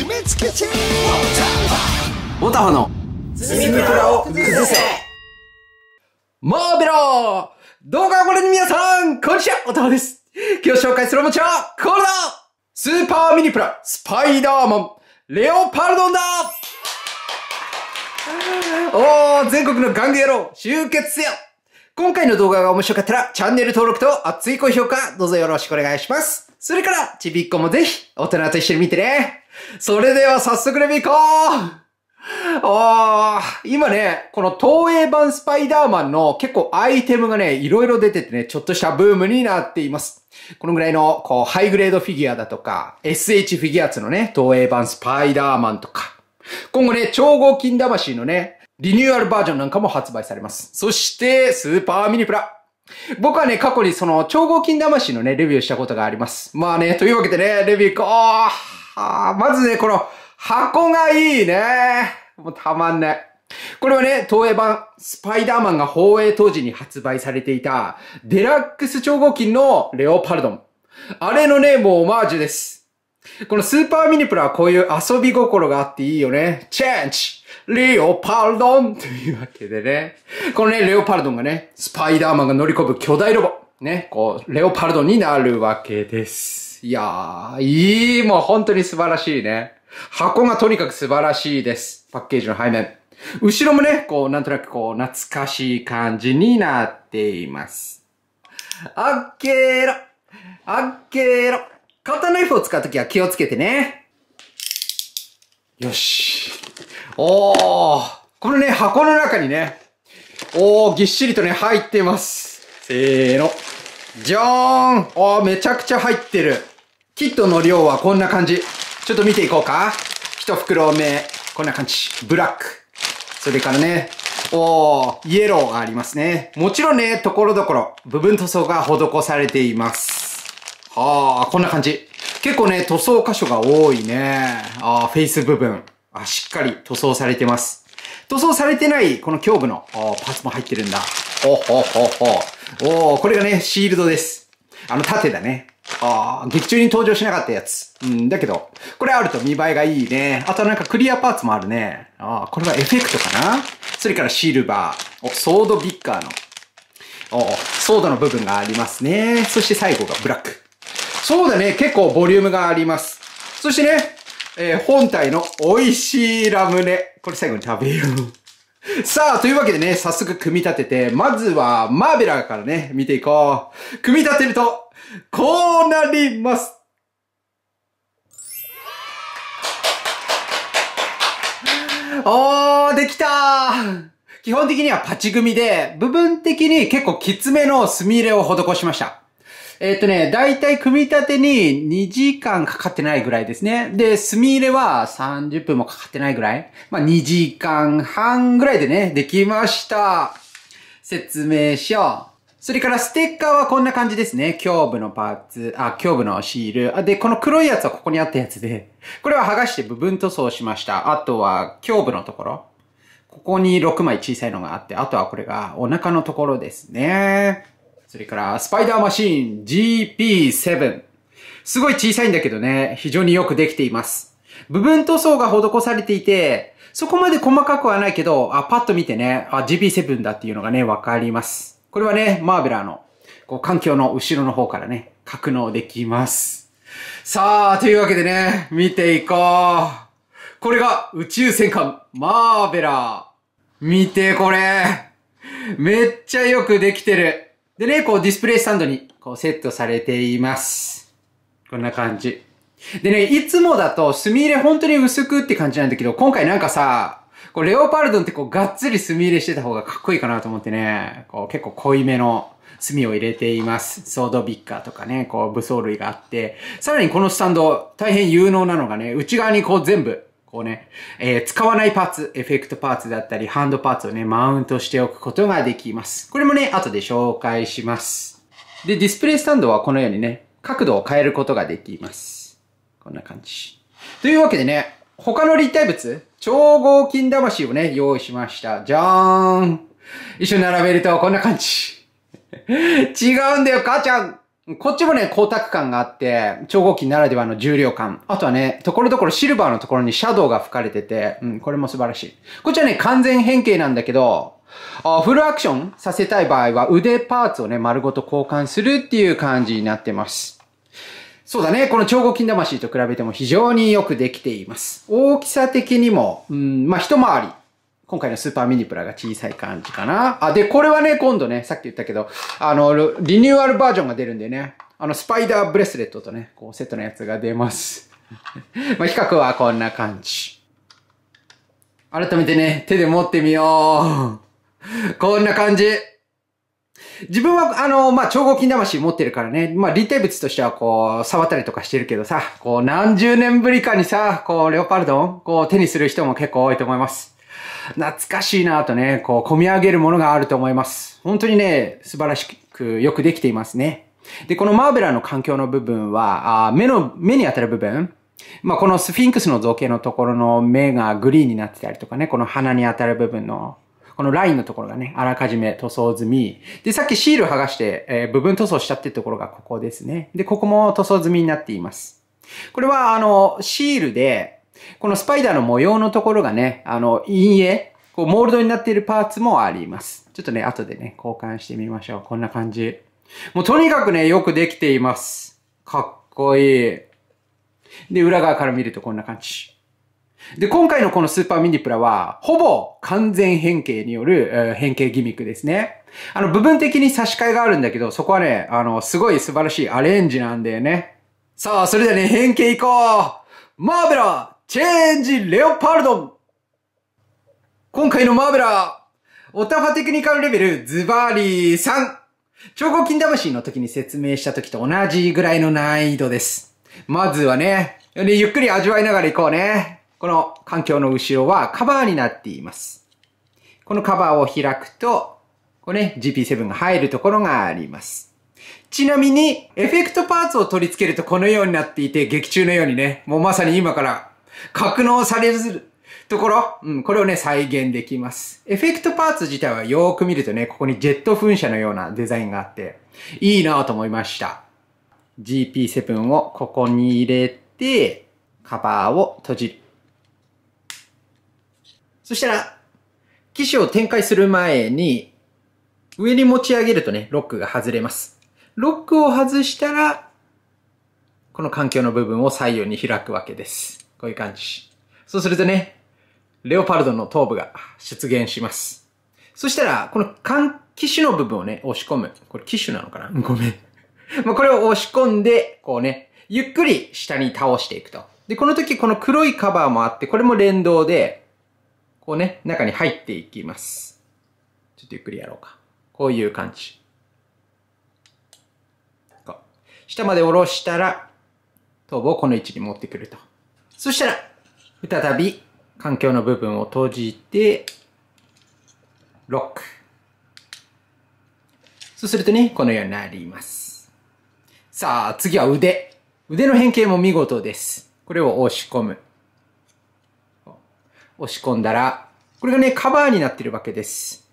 決めつけちゃえオタフのズミプラを崩せマーベロー動画をご覧の皆さんこんにちはオタフです今日紹介するおもちゃはこれだスーパーミニプラスパイダーマンレオパルドンだおー全国の玩具野郎集結せよ今回の動画が面白かったらチャンネル登録と熱い高評価どうぞよろしくお願いします。それからちびっこもぜひ大人と一緒に見てね。それでは早速レビュー行こうああ、今ね、この東映版スパイダーマンの結構アイテムがね、いろいろ出ててね、ちょっとしたブームになっています。このぐらいの、こう、ハイグレードフィギュアだとか、SH フィギュアツのね、東映版スパイダーマンとか、今後ね、超合金魂のね、リニューアルバージョンなんかも発売されます。そして、スーパーミニプラ。僕はね、過去にその、超合金魂のね、レビューしたことがあります。まあね、というわけでね、レビュー行こうはあ、まずね、この箱がいいね。もうたまんない。これはね、東映版、スパイダーマンが放映当時に発売されていた、デラックス超合金のレオパルドン。あれのね、もうオマージュです。このスーパーミニプラはこういう遊び心があっていいよね。チェンジレオパルドンというわけでね。このね、レオパルドンがね、スパイダーマンが乗り込む巨大ロボ。ね、こう、レオパルドンになるわけです。いやー、いい、もう本当に素晴らしいね。箱がとにかく素晴らしいです。パッケージの背面。後ろもね、こう、なんとなくこう、懐かしい感じになっています。あっけーろあっけーろカッターナイフを使うときは気をつけてね。よし。おー。このね、箱の中にね、おー、ぎっしりとね、入ってます。せーの。じゃーんおー、めちゃくちゃ入ってる。キットの量はこんな感じ。ちょっと見ていこうか。一袋目、こんな感じ。ブラック。それからね、おー、イエローがありますね。もちろんね、ところどころ、部分塗装が施されています。はー、こんな感じ。結構ね、塗装箇所が多いね。あー、フェイス部分。あ、しっかり塗装されてます。塗装されてない、この胸部のパーツも入ってるんだ。ほほほほ。おー、これがね、シールドです。あの、縦だね。ああ、劇中に登場しなかったやつ。うん、だけど、これあると見栄えがいいね。あとなんかクリアパーツもあるね。ああ、これはエフェクトかなそれからシルバー。お、ソードビッカーの。お、ソードの部分がありますね。そして最後がブラック。そうだね、結構ボリュームがあります。そしてね、えー、本体の美味しいラムネ。これ最後に食べよう。さあ、というわけでね、早速組み立てて、まずはマーベラーからね、見ていこう。組み立てると、こうなりますおー、できたー基本的にはパチ組で、部分的に結構きつめの墨入れを施しました。えー、っとね、だいたい組み立てに2時間かかってないぐらいですね。で、墨入れは30分もかかってないぐらい。まあ、2時間半ぐらいでね、できました。説明しよう。それからステッカーはこんな感じですね。胸部のパーツ、あ、胸部のシール。で、この黒いやつはここにあったやつで、これは剥がして部分塗装しました。あとは、胸部のところ。ここに6枚小さいのがあって、あとはこれがお腹のところですね。それから、スパイダーマシーン GP7。すごい小さいんだけどね、非常によくできています。部分塗装が施されていて、そこまで細かくはないけど、あ、パッと見てね、あ、GP7 だっていうのがね、わかります。これはね、マーベラーの、こう、環境の後ろの方からね、格納できます。さあ、というわけでね、見ていこう。これが宇宙戦艦マーベラー。見てこれ。めっちゃよくできてる。でね、こうディスプレイスタンドにこうセットされています。こんな感じ。でね、いつもだと墨入れ本当に薄くって感じなんだけど、今回なんかさ、こうレオパルドンってこうがっつり墨入れしてた方がかっこいいかなと思ってね、こう結構濃いめの墨を入れています。ソードビッカーとかね、こう武装類があって、さらにこのスタンド大変有能なのがね、内側にこう全部こうね、えー、使わないパーツ、エフェクトパーツだったり、ハンドパーツをね、マウントしておくことができます。これもね、後で紹介します。で、ディスプレイスタンドはこのようにね、角度を変えることができます。こんな感じ。というわけでね、他の立体物、超合金魂をね、用意しました。じゃーん。一緒に並べるとこんな感じ。違うんだよ、母ちゃんこっちもね、光沢感があって、超合金ならではの重量感。あとはね、ところどころシルバーのところにシャドウが吹かれてて、うん、これも素晴らしい。こっちはね、完全変形なんだけど、あフルアクションさせたい場合は腕パーツをね、丸ごと交換するっていう感じになってます。そうだね。この超合金魂と比べても非常によくできています。大きさ的にも、うん、まあ、一回り。今回のスーパーミニプラが小さい感じかな。あ、で、これはね、今度ね、さっき言ったけど、あの、リニューアルバージョンが出るんでね、あの、スパイダーブレスレットとね、こう、セットのやつが出ます。ま比較はこんな感じ。改めてね、手で持ってみよう。こんな感じ。自分は、あの、まあ、超合金魂持ってるからね、まあ、立体物としては、こう、触ったりとかしてるけどさ、こう、何十年ぶりかにさ、こう、レオパルドン、こう、手にする人も結構多いと思います。懐かしいなとね、こう、込み上げるものがあると思います。本当にね、素晴らしく、よくできていますね。で、このマーベラの環境の部分は、あ目の、目に当たる部分、まあ、このスフィンクスの造形のところの目がグリーンになってたりとかね、この鼻に当たる部分のこのラインのところがね、あらかじめ塗装済み。で、さっきシール剥がして、えー、部分塗装したってところがここですね。で、ここも塗装済みになっています。これは、あの、シールで、このスパイダーの模様のところがね、あの、陰影、こう、モールドになっているパーツもあります。ちょっとね、後でね、交換してみましょう。こんな感じ。もうとにかくね、よくできています。かっこいい。で、裏側から見るとこんな感じ。で、今回のこのスーパーミニプラは、ほぼ完全変形による、えー、変形ギミックですね。あの、部分的に差し替えがあるんだけど、そこはね、あの、すごい素晴らしいアレンジなんだよね。さあ、それではね、変形いこうマーベラチェンジレオパルド今回のマーベラオタファテクニカルレベルズバリー 3! 超合金魂の時に説明した時と同じぐらいの難易度です。まずはね、ゆっくり味わいながら行こうね。この環境の後ろはカバーになっています。このカバーを開くと、これね、GP7 が入るところがあります。ちなみに、エフェクトパーツを取り付けるとこのようになっていて、劇中のようにね、もうまさに今から格納されるところ、うん、これをね、再現できます。エフェクトパーツ自体はよーく見るとね、ここにジェット噴射のようなデザインがあって、いいなぁと思いました。GP7 をここに入れて、カバーを閉じる。そしたら、機種を展開する前に、上に持ち上げるとね、ロックが外れます。ロックを外したら、この環境の部分を左右に開くわけです。こういう感じ。そうするとね、レオパルドの頭部が出現します。そしたら、この換機種の部分をね、押し込む。これ機種なのかなごめん。まあ、これを押し込んで、こうね、ゆっくり下に倒していくと。で、この時この黒いカバーもあって、これも連動で、こうね、中に入っていきます。ちょっとゆっくりやろうか。こういう感じ。こう。下まで下ろしたら、頭部をこの位置に持ってくると。そしたら、再び環境の部分を閉じて、ロック。そうするとね、このようになります。さあ、次は腕。腕の変形も見事です。これを押し込む。押し込んだら、これがね、カバーになってるわけです。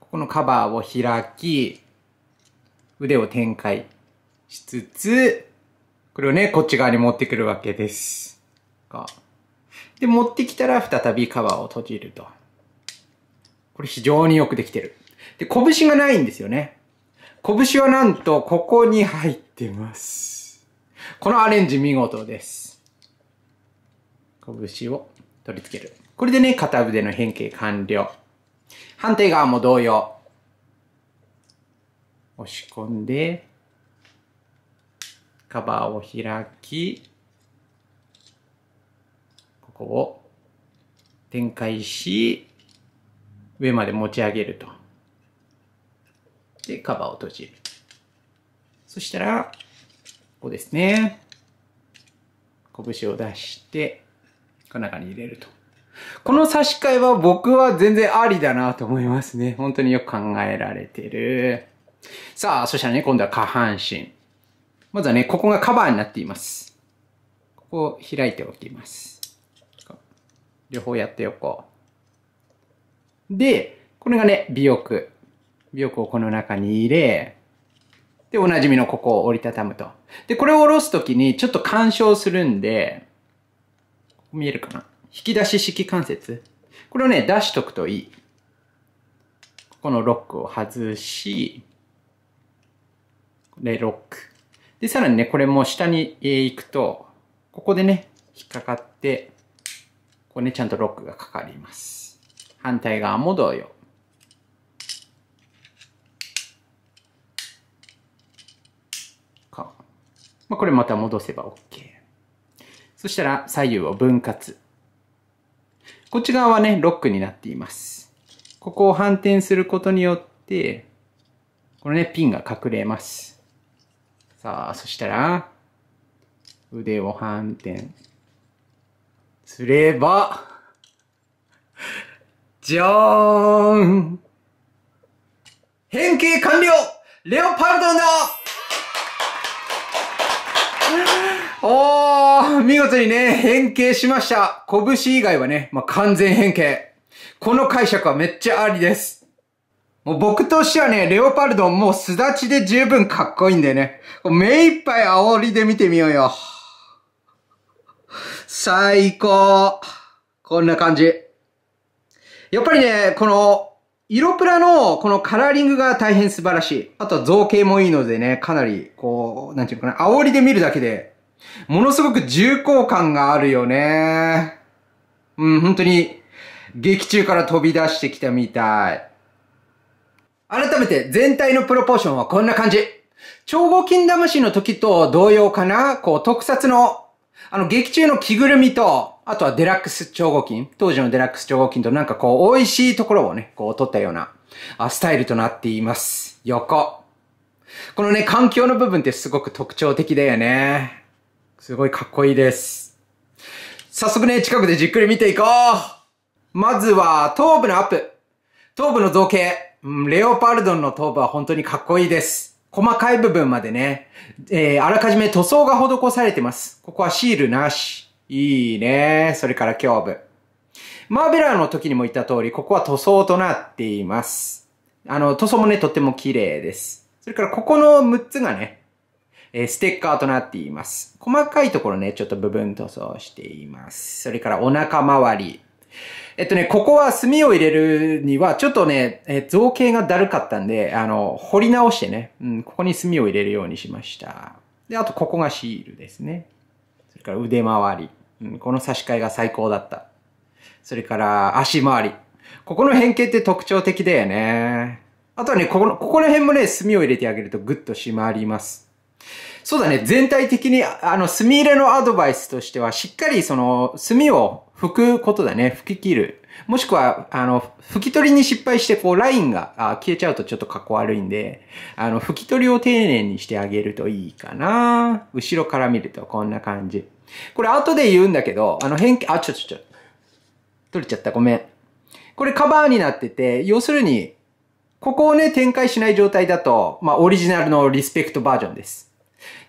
ここのカバーを開き、腕を展開しつつ、これをね、こっち側に持ってくるわけです。で、持ってきたら再びカバーを閉じると。これ非常によくできてる。で、拳がないんですよね。拳はなんと、ここに入ってます。このアレンジ見事です。拳を取り付ける。これでね、片腕の変形完了。反対側も同様。押し込んで、カバーを開き、ここを展開し、上まで持ち上げると。で、カバーを閉じる。そしたら、ここですね。拳を出して、この中に入れると。この差し替えは僕は全然ありだなと思いますね。本当によく考えられてる。さあ、そしたらね、今度は下半身。まずはね、ここがカバーになっています。ここを開いておきます。両方やっておこう。で、これがね、尾翼。尾翼をこの中に入れ、で、おなじみのここを折りたたむと。で、これを下ろすときにちょっと干渉するんで、見えるかな引き出し式関節。これをね、出しとくといい。ここのロックを外し、で、ロック。で、さらにね、これも下に行くと、ここでね、引っかかって、ここね、ちゃんとロックがかかります。反対側も同様。か。まあ、これまた戻せば OK。そしたら左右を分割。こっち側はね、ロックになっています。ここを反転することによって、このね、ピンが隠れます。さあ、そしたら、腕を反転すれば、じゃーん変形完了レオパルドンだ おー見事にね、変形しました。拳以外はね、まあ、完全変形。この解釈はめっちゃありです。もう僕としてはね、レオパルドンもう巣立ちで十分かっこいいんでね。目いっぱい煽りで見てみようよ。最高。こんな感じ。やっぱりね、この、色プラのこのカラーリングが大変素晴らしい。あとは造形もいいのでね、かなり、こう、なんていうかな、煽りで見るだけでものすごく重厚感があるよね。うん、本当に、劇中から飛び出してきたみたい。改めて全体のプロポーションはこんな感じ。超合金魂の時と同様かなこう特撮の、あの劇中の着ぐるみと、あとはデラックス超合金、当時のデラックス超合金となんかこう美味しいところをね、こう取ったようなあスタイルとなっています。横。このね、環境の部分ってすごく特徴的だよね。すごいかっこいいです。早速ね、近くでじっくり見ていこうまずは、頭部のアップ。頭部の造形。うん、レオパルドンの頭部は本当にかっこいいです。細かい部分までね、えー、あらかじめ塗装が施されてます。ここはシールなし。いいね。それから胸部。マーベラーの時にも言った通り、ここは塗装となっています。あの、塗装もね、とっても綺麗です。それからここの6つがね、えー、ステッカーとなっています。細かいところね、ちょっと部分塗装しています。それからお腹周り。えっとね、ここは墨を入れるには、ちょっとね、え造形がだるかったんで、あの、掘り直してね、うん、ここに墨を入れるようにしました。で、あとここがシールですね。それから腕周り。うん、この差し替えが最高だった。それから足回り。ここの変形って特徴的だよね。あとはね、ここの、ここら辺もね、墨を入れてあげるとグッと締まります。そうだね、全体的に、あの、墨入れのアドバイスとしては、しっかりその、墨を拭くことだね、拭き切る。もしくは、あの、拭き取りに失敗して、こう、ラインが消えちゃうとちょっと格好悪いんで、あの、拭き取りを丁寧にしてあげるといいかな。後ろから見るとこんな感じ。これ後で言うんだけど、あの、変形、あ、ちょちょちょ。取れちゃった、ごめん。これカバーになってて、要するに、ここをね、展開しない状態だと、まあ、オリジナルのリスペクトバージョンです。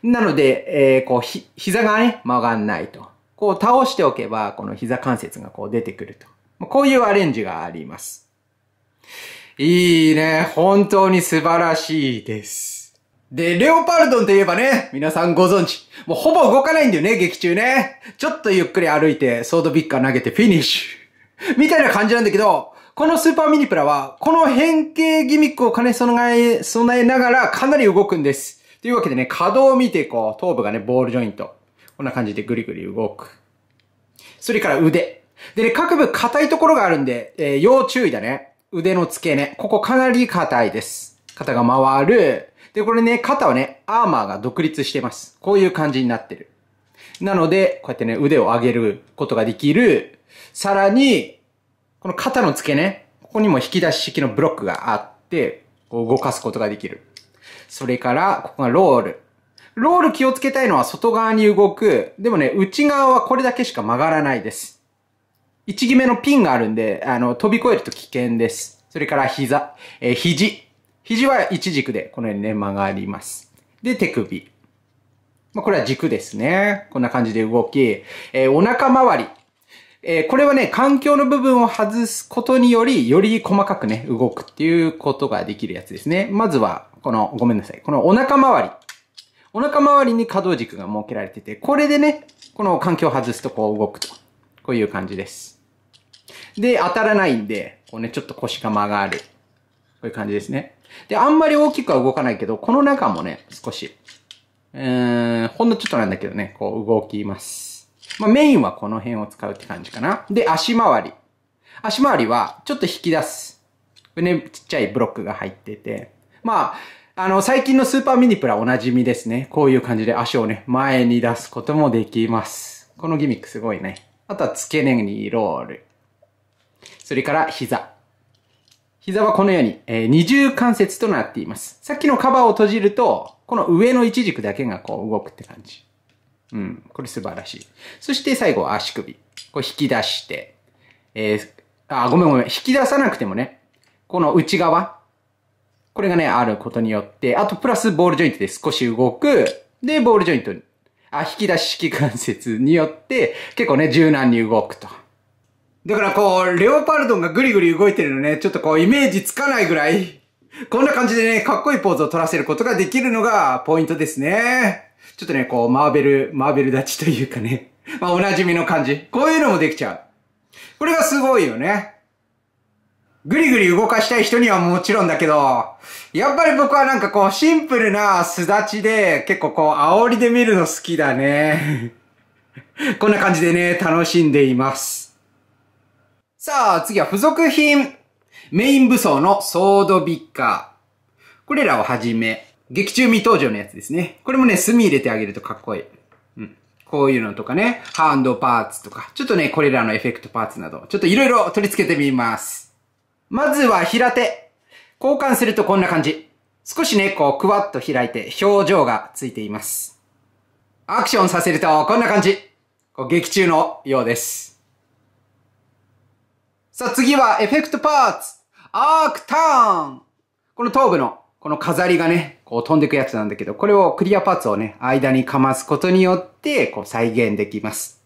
なので、えー、こう、ひ、膝がね、曲がんないと。こう倒しておけば、この膝関節がこう出てくると。こういうアレンジがあります。いいね。本当に素晴らしいです。で、レオパルドンといえばね、皆さんご存知。もうほぼ動かないんだよね、劇中ね。ちょっとゆっくり歩いて、ソードビッカー投げてフィニッシュ。みたいな感じなんだけど、このスーパーミニプラは、この変形ギミックを兼ね備え、備えながらかなり動くんです。というわけでね、可動を見てこう、頭部がね、ボールジョイント。こんな感じでぐりぐり動く。それから腕。でね、各部硬いところがあるんで、えー、要注意だね。腕の付け根。ここかなり硬いです。肩が回る。で、これね、肩はね、アーマーが独立してます。こういう感じになってる。なので、こうやってね、腕を上げることができる。さらに、この肩の付け根、ここにも引き出し式のブロックがあって、こう動かすことができる。それから、ここがロール。ロール気をつけたいのは外側に動く。でもね、内側はこれだけしか曲がらないです。置決めのピンがあるんで、あの、飛び越えると危険です。それから膝、えー、肘。肘は一軸で、このようにね、曲がります。で、手首。まあ、これは軸ですね。こんな感じで動き、えー、お腹周り。えー、これはね、環境の部分を外すことにより、より細かくね、動くっていうことができるやつですね。まずは、この、ごめんなさい。このお腹周り。お腹周りに可動軸が設けられてて、これでね、この環境を外すとこう動くと。こういう感じです。で、当たらないんで、こうね、ちょっと腰が曲がる。こういう感じですね。で、あんまり大きくは動かないけど、この中もね、少し、うーん、ほんのちょっとなんだけどね、こう動きます。まあ、メインはこの辺を使うって感じかな。で、足回り。足回りは、ちょっと引き出す。ね、ちっちゃいブロックが入ってて。まあ、あの、最近のスーパーミニプラおなじみですね。こういう感じで足をね、前に出すこともできます。このギミックすごいね。あとは付け根にロール。それから膝。膝はこのように、えー、二重関節となっています。さっきのカバーを閉じると、この上の一軸だけがこう動くって感じ。うん、これ素晴らしい。そして最後、足首。こう引き出して、えー、あ、ごめんごめん。引き出さなくてもね、この内側。これがね、あることによって、あとプラスボールジョイントで少し動く。で、ボールジョイントに、あ、引き出し式関節によって、結構ね、柔軟に動くと。だからこう、レオパルドンがぐりぐり動いてるのね、ちょっとこう、イメージつかないぐらい、こんな感じでね、かっこいいポーズを取らせることができるのがポイントですね。ちょっとね、こう、マーベル、マーベル立ちというかね。まあ、おなじみの感じ。こういうのもできちゃう。これがすごいよね。ぐりぐり動かしたい人にはもちろんだけど、やっぱり僕はなんかこう、シンプルなすだちで、結構こう、煽りで見るの好きだね。こんな感じでね、楽しんでいます。さあ、次は付属品。メイン武装のソードビッカー。これらをはじめ、劇中未登場のやつですね。これもね、墨入れてあげるとかっこいい。うん。こういうのとかね、ハンドパーツとか、ちょっとね、これらのエフェクトパーツなど、ちょっといろいろ取り付けてみます。まずは平手。交換するとこんな感じ。少しね、こう、くわっと開いて、表情がついています。アクションさせると、こんな感じ。こう、劇中のようです。さあ、次は、エフェクトパーツ。アークターン。この頭部のこの飾りがね、こう飛んでいくやつなんだけど、これをクリアパーツをね、間にかますことによって、こう再現できます。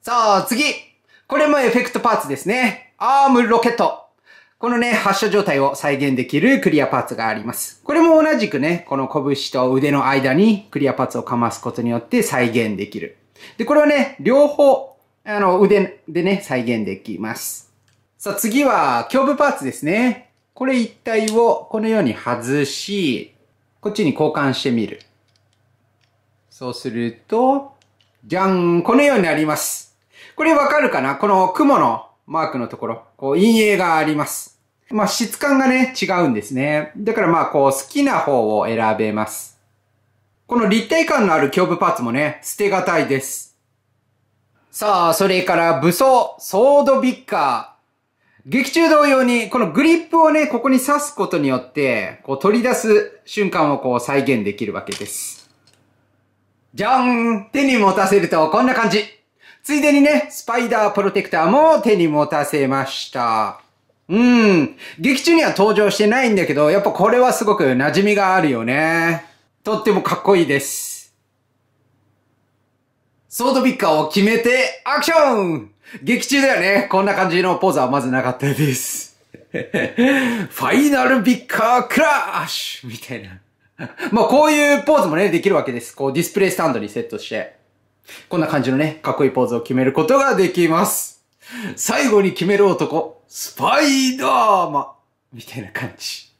さあ、次これもエフェクトパーツですね。アームロケット。このね、発射状態を再現できるクリアパーツがあります。これも同じくね、この拳と腕の間にクリアパーツをかますことによって再現できる。で、これはね、両方、あの、腕でね、再現できます。さあ次は、胸部パーツですね。これ一体をこのように外し、こっちに交換してみる。そうすると、じゃんこのようになります。これわかるかなこの雲のマークのところ、こう陰影があります。まあ質感がね、違うんですね。だからまあこう好きな方を選べます。この立体感のある胸部パーツもね、捨てがたいです。さあ、それから武装、ソードビッカー。劇中同様に、このグリップをね、ここに刺すことによって、こう取り出す瞬間をこう再現できるわけです。じゃん手に持たせるとこんな感じついでにね、スパイダープロテクターも手に持たせました。うん。劇中には登場してないんだけど、やっぱこれはすごく馴染みがあるよね。とってもかっこいいです。ソードピッカーを決めて、アクション劇中だよね。こんな感じのポーズはまずなかったです。ファイナルビッカークラッシュみたいな。まあこういうポーズもね、できるわけです。こうディスプレイスタンドにセットして、こんな感じのね、かっこいいポーズを決めることができます。最後に決める男、スパイダーマンみたいな感じ。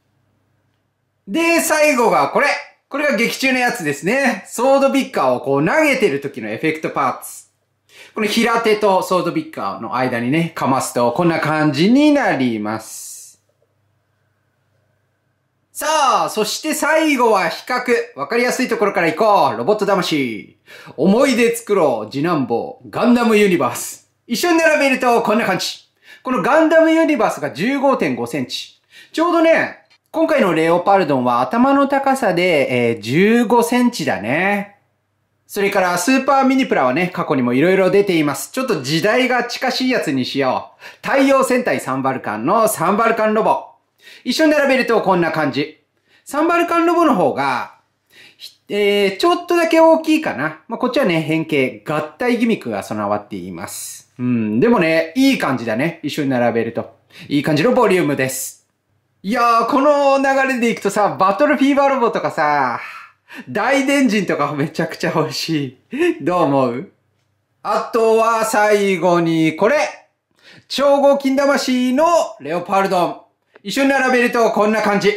で、最後がこれこれが劇中のやつですね。ソードビッカーをこう投げてる時のエフェクトパーツ。この平手とソードビッカーの間にね、かますと、こんな感じになります。さあ、そして最後は比較。わかりやすいところからいこう。ロボット魂。思い出作ろう。次男坊。ガンダムユニバース。一緒に並べるとこんな感じ。このガンダムユニバースが15.5センチ。ちょうどね、今回のレオパルドンは頭の高さで、えー、15センチだね。それからスーパーミニプラはね、過去にも色々出ています。ちょっと時代が近しいやつにしよう。太陽戦隊サンバルカンのサンバルカンロボ。一緒に並べるとこんな感じ。サンバルカンロボの方が、えー、ちょっとだけ大きいかな。まあ、こっちはね、変形、合体ギミックが備わっています。うん、でもね、いい感じだね。一緒に並べると。いい感じのボリュームです。いやー、この流れでいくとさ、バトルフィーバーロボとかさ、大電人とかめちゃくちゃ美味しい。どう思うあとは最後にこれ超合金魂のレオパルドン。一緒に並べるとこんな感じ。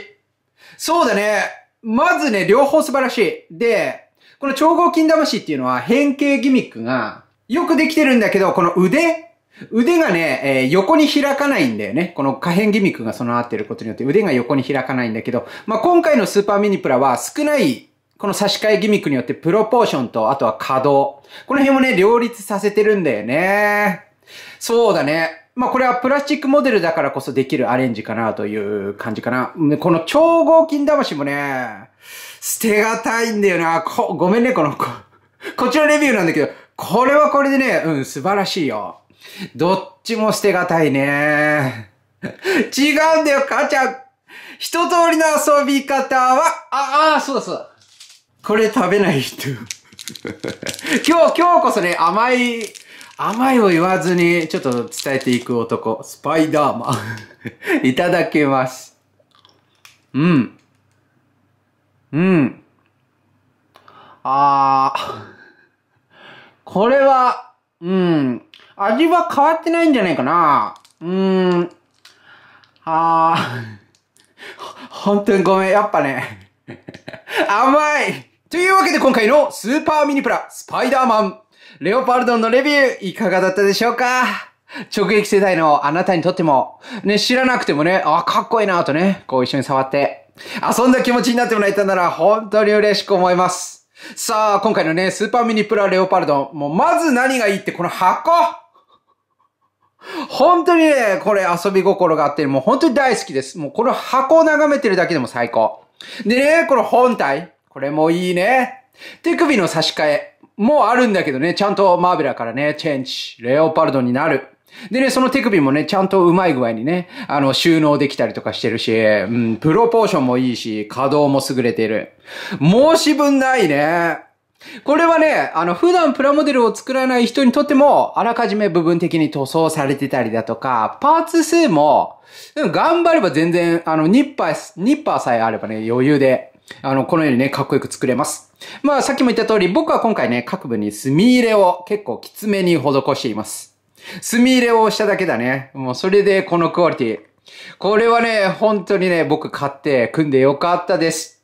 そうだね。まずね、両方素晴らしい。で、この超合金魂っていうのは変形ギミックがよくできてるんだけど、この腕腕がね、えー、横に開かないんだよね。この可変ギミックが備わっていることによって腕が横に開かないんだけど、まあ、今回のスーパーミニプラは少ないこの差し替えギミックによってプロポーションと、あとは稼働。この辺もね、両立させてるんだよね。そうだね。まあこれはプラスチックモデルだからこそできるアレンジかなという感じかな。この超合金魂もね、捨てがたいんだよな。こ、ごめんね、この、こ、こちらレビューなんだけど、これはこれでね、うん、素晴らしいよ。どっちも捨てがたいね。違うんだよ、母ちゃん。一通りの遊び方は、ああ、そうだそうだ。これ食べない人。今日、今日こそね、甘い、甘いを言わずに、ちょっと伝えていく男、スパイダーマン。いただきます。うん。うん。あー。これは、うん。味は変わってないんじゃないかな。うーん。あー。本当にごめん。やっぱね。甘いというわけで今回のスーパーミニプラスパイダーマンレオパルドンのレビューいかがだったでしょうか直撃世代のあなたにとっても、ね、知らなくてもね、あ、かっこいいなとね、こう一緒に触って、遊んだ気持ちになってもらえたなら本当に嬉しく思います。さあ、今回のね、スーパーミニプラレオパルドン、もうまず何がいいってこの箱本当にね、これ遊び心があって、もう本当に大好きです。もうこの箱を眺めてるだけでも最高。でね、この本体。これもいいね。手首の差し替えもあるんだけどね、ちゃんとマーベラからね、チェンジ、レオパルドになる。でね、その手首もね、ちゃんとうまい具合にね、あの、収納できたりとかしてるし、うん、プロポーションもいいし、稼働も優れてる。申し分ないね。これはね、あの、普段プラモデルを作らない人にとっても、あらかじめ部分的に塗装されてたりだとか、パーツ数も、頑張れば全然、あの、ニッパー、ニッパーさえあればね、余裕であの、このようにね、かっこよく作れます。まあ、さっきも言った通り、僕は今回ね、各部に墨入れを結構きつめに施しています。墨入れをしただけだね。もうそれでこのクオリティ。これはね、本当にね、僕買って組んでよかったです。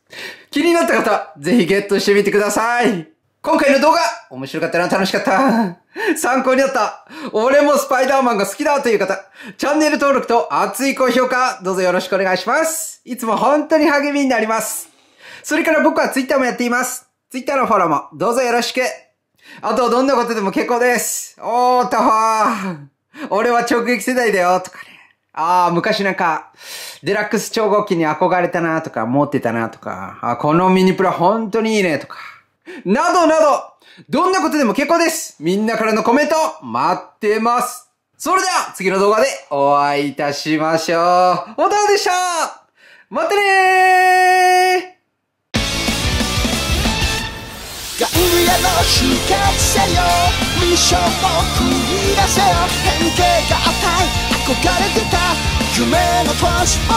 気になった方、ぜひゲットしてみてください。今回の動画、面白かったな、楽しかった。参考になった。俺もスパイダーマンが好きだという方、チャンネル登録と熱い高評価、どうぞよろしくお願いします。いつも本当に励みになります。それから僕はツイッターもやっています。ツイッターのフォローもどうぞよろしく。あと、どんなことでも結構です。おーたはー。俺は直撃世代だよ、とかね。ああ、昔なんか、デラックス超合金に憧れたなとか、持ってたなとか、あこのミニプラ本当にいいねとか、などなど、どんなことでも結構ですみんなからのコメント、待ってますそれでは、次の動画でお会いいたしましょうおたでしたまたねー外部への集結せよミッションを繰り出せよ変形が与え、憧れてた夢のトランスフォー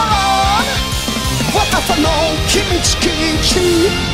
ム若さの君ち。